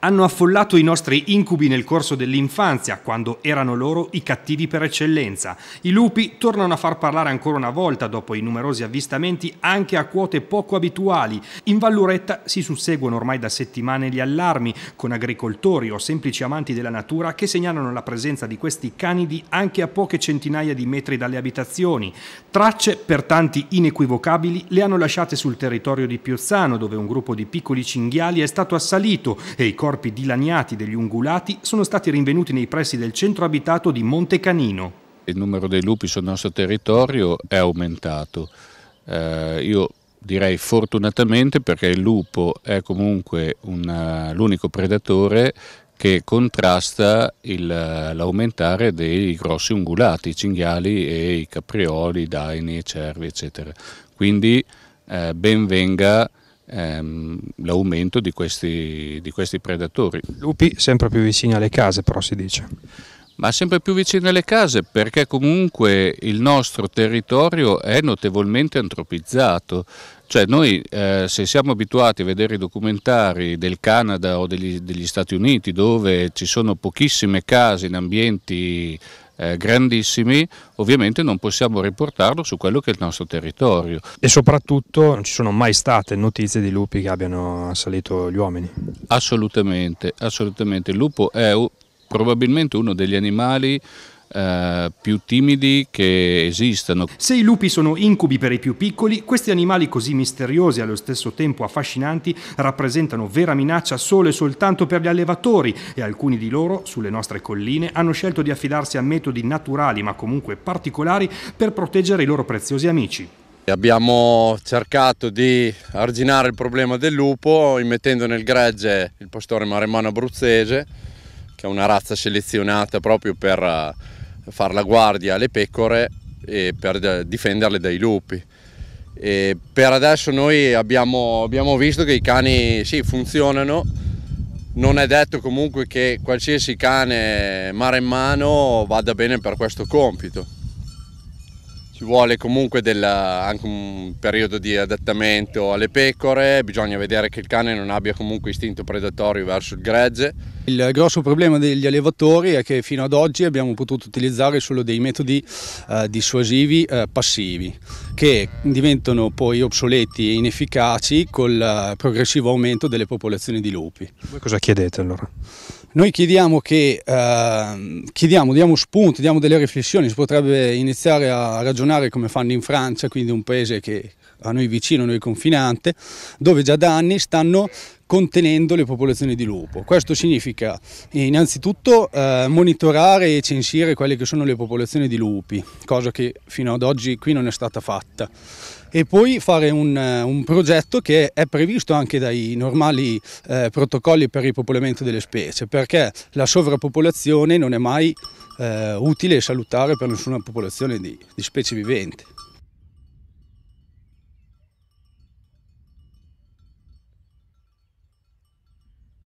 hanno affollato i nostri incubi nel corso dell'infanzia, quando erano loro i cattivi per eccellenza. I lupi tornano a far parlare ancora una volta dopo i numerosi avvistamenti anche a quote poco abituali. In Valluretta si susseguono ormai da settimane gli allarmi con agricoltori o semplici amanti della natura che segnalano la presenza di questi canidi anche a poche centinaia di metri dalle abitazioni. Tracce per tanti inequivocabili le hanno lasciate sul territorio di Piozzano, dove un gruppo di piccoli cinghiali è stato assalito e i corpi corpi dilaniati degli ungulati sono stati rinvenuti nei pressi del centro abitato di Monte Canino. Il numero dei lupi sul nostro territorio è aumentato. Eh, io direi fortunatamente perché il lupo è comunque eh, l'unico predatore che contrasta eh, l'aumentare dei grossi ungulati, i cinghiali e i caprioli, i daini, i cervi, eccetera. Quindi eh, ben venga ehm, l'aumento di questi, di questi predatori. Lupi sempre più vicini alle case però si dice. Ma sempre più vicini alle case perché comunque il nostro territorio è notevolmente antropizzato. Cioè noi eh, se siamo abituati a vedere i documentari del Canada o degli, degli Stati Uniti dove ci sono pochissime case in ambienti eh, grandissimi, ovviamente non possiamo riportarlo su quello che è il nostro territorio. E soprattutto non ci sono mai state notizie di lupi che abbiano assalito gli uomini? Assolutamente, assolutamente. Il lupo è probabilmente uno degli animali eh, più timidi che esistano. Se i lupi sono incubi per i più piccoli, questi animali così misteriosi e allo stesso tempo affascinanti rappresentano vera minaccia solo e soltanto per gli allevatori e alcuni di loro, sulle nostre colline, hanno scelto di affidarsi a metodi naturali ma comunque particolari per proteggere i loro preziosi amici. Abbiamo cercato di arginare il problema del lupo immettendo nel gregge il pastore maremmano abruzzese, che è una razza selezionata proprio per eh, far la guardia alle pecore e per difenderle dai lupi. E per adesso noi abbiamo, abbiamo visto che i cani sì, funzionano, non è detto comunque che qualsiasi cane mare in mano vada bene per questo compito ci vuole comunque del, anche un periodo di adattamento alle pecore, bisogna vedere che il cane non abbia comunque istinto predatorio verso il gregge. Il grosso problema degli allevatori è che fino ad oggi abbiamo potuto utilizzare solo dei metodi eh, dissuasivi eh, passivi che diventano poi obsoleti e inefficaci col eh, progressivo aumento delle popolazioni di lupi. Voi cosa chiedete allora? Noi chiediamo che eh, chiediamo, diamo spunti, diamo delle riflessioni, si potrebbe iniziare a ragionare come fanno in Francia, quindi un paese che a noi vicino, a noi confinante, dove già da anni stanno contenendo le popolazioni di lupo. Questo significa eh, innanzitutto eh, monitorare e censire quelle che sono le popolazioni di lupi, cosa che fino ad oggi qui non è stata fatta e poi fare un, eh, un, progetto che è previsto anche dai normali eh, protocolli per il popolamento delle specie, perché la sovrappopolazione non è mai eh, utile e salutare per nessuna popolazione di, di specie vivente.